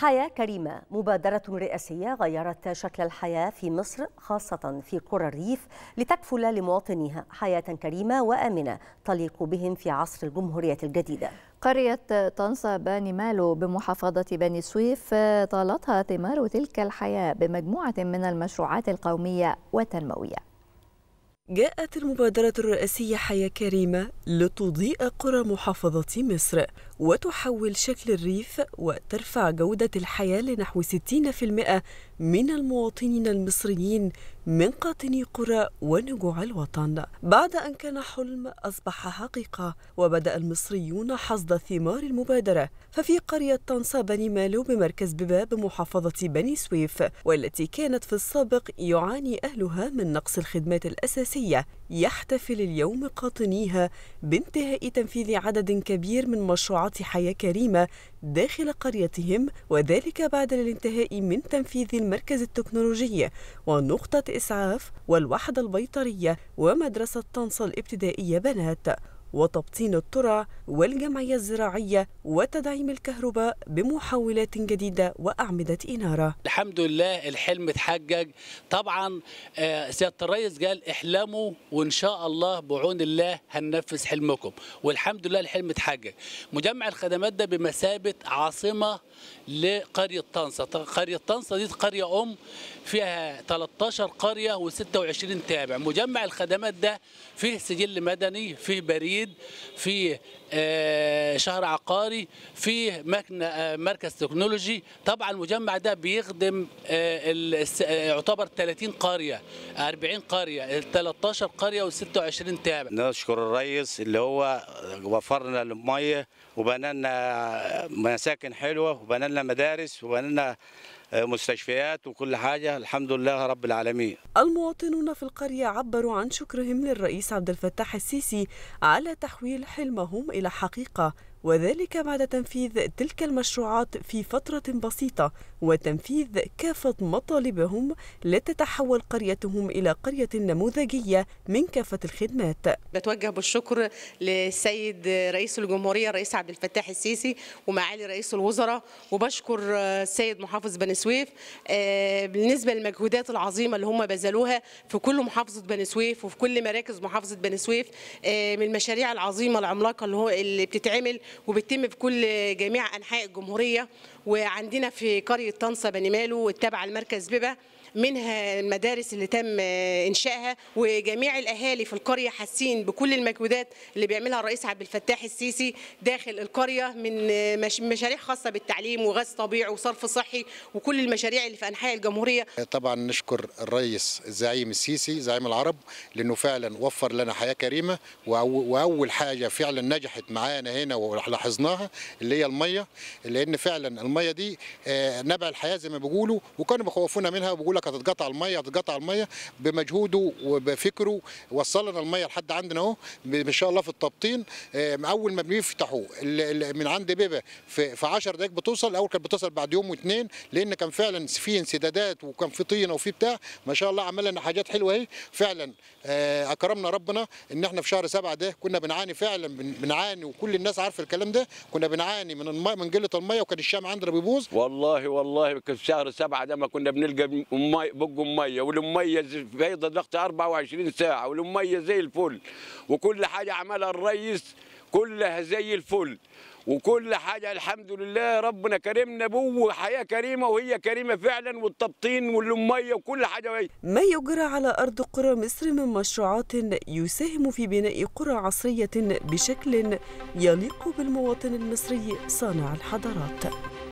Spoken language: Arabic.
حياة كريمة مبادرة رئاسية غيرت شكل الحياة في مصر خاصة في قرى الريف لتكفل لمواطنيها حياة كريمة وآمنة تليق بهم في عصر الجمهورية الجديدة قرية طنسا باني مالو بمحافظة بني سويف طالتها ثمار تلك الحياة بمجموعة من المشروعات القومية والتنموية جاءت المبادرة الرئاسية حياة كريمة لتضيء قرى محافظة مصر وتحول شكل الريف وترفع جودة الحياة لنحو 60% من المواطنين المصريين من قاطني قرى ونجوع الوطن بعد أن كان حلم أصبح حقيقة وبدأ المصريون حصد ثمار المبادرة ففي قرية طنسا بني مالو بمركز بباب محافظة بني سويف والتي كانت في السابق يعاني أهلها من نقص الخدمات الأساسية يحتفل اليوم قاطنيها بانتهاء تنفيذ عدد كبير من مشروعات حياة كريمة داخل قريتهم وذلك بعد الانتهاء من تنفيذ المركز التكنولوجي ونقطة إسعاف والوحدة البيطرية ومدرسة طنطا الابتدائية بنات وتبطين الترع والجمعية الزراعية وتدعيم الكهرباء بمحولات جديدة وأعمدة إنارة الحمد لله الحلم اتحجج طبعا آه، سيادة الرئيس قال احلموا وإن شاء الله بعون الله هننفذ حلمكم والحمد لله الحلم اتحجج مجمع الخدمات ده بمثابة عاصمة لقرية طنسة قرية طنسة دي قرية أم فيها 13 قرية و26 تابع مجمع الخدمات ده فيه سجل مدني فيه بريد جديد في آه، شهر عقاري في آه، مركز تكنولوجي طبعا المجمع ده بيخدم آه، يعتبر 30 قريه 40 قريه 13 قريه و26 تابع نشكر الريس اللي هو وفرنا الميه وبنى لنا مساكن حلوه وبنى لنا مدارس وبنى لنا آه، مستشفيات وكل حاجة الحمد لله رب العالمين المواطنون في القرية عبروا عن شكرهم للرئيس عبد الفتاح السيسي على تحويل حلمهم إلى حقيقة وذلك بعد تنفيذ تلك المشروعات في فترة بسيطة وتنفيذ كافة مطالبهم لتتحول قريتهم إلى قرية نموذجية من كافة الخدمات بتوجه بالشكر للسيد رئيس الجمهورية الرئيس عبد الفتاح السيسي ومعالي رئيس الوزراء وبشكر السيد محافظ بني سويف آه، بالنسبة للمجهودات العظيمة اللي هم بذلوها في كل محافظة بني سويف وفي كل مراكز محافظة بني سويف آه، من المشاريع العظيمة العملاقة اللي, هو اللي بتتعمل وبتتم في كل جميع انحاء الجمهوريه وعندنا في قرية طنطا بني مالو التابعة لمركز بيبة منها المدارس اللي تم انشائها وجميع الاهالي في القريه حاسين بكل المجهودات اللي بيعملها الرئيس عبد الفتاح السيسي داخل القريه من مشاريع خاصه بالتعليم وغاز طبيعي وصرف صحي وكل المشاريع اللي في انحاء الجمهوريه. طبعا نشكر الرئيس الزعيم السيسي زعيم العرب لانه فعلا وفر لنا حياه كريمه واول حاجه فعلا نجحت معانا هنا ولاحظناها اللي هي الميه لان فعلا الميه الميه دي آه، نبع الحياه زي ما بيقولوا وكانوا بيخوفونا منها وبيقول لك هتتقطع الميه هتتقطع الميه بمجهوده وبفكره وصلنا الميه لحد عندنا اهو ان شاء الله في التبطين آه، اول ما بيفتحوا من عند بيبه في 10 دقائق بتوصل الاول كانت بتوصل بعد يوم واثنين لان كان فعلا في انسدادات وكان في طينه وفي بتاع ما شاء الله عملنا حاجات حلوه اهي فعلا آه، اكرمنا ربنا ان احنا في شهر سبعه ده كنا بنعاني فعلا بنعاني وكل الناس عارفه الكلام ده كنا بنعاني من من قله الميه وكان الشام عندنا القطر بيبوظ والله والله في شهر سبعة ده ما كنا بنلقى مي بق ميه والميه بيضة ضغط 24 ساعه والميه زي الفل وكل حاجه عملها الرئيس كلها زي الفل وكل حاجة الحمد لله ربنا كرمنا بو حياة كريمة وهي كريمة فعلا والتبطين والمية وكل حاجة وهي. ما يجرى على أرض قرى مصر من مشروعات يساهم في بناء قرى عصرية بشكل يليق بالمواطن المصري صانع الحضارات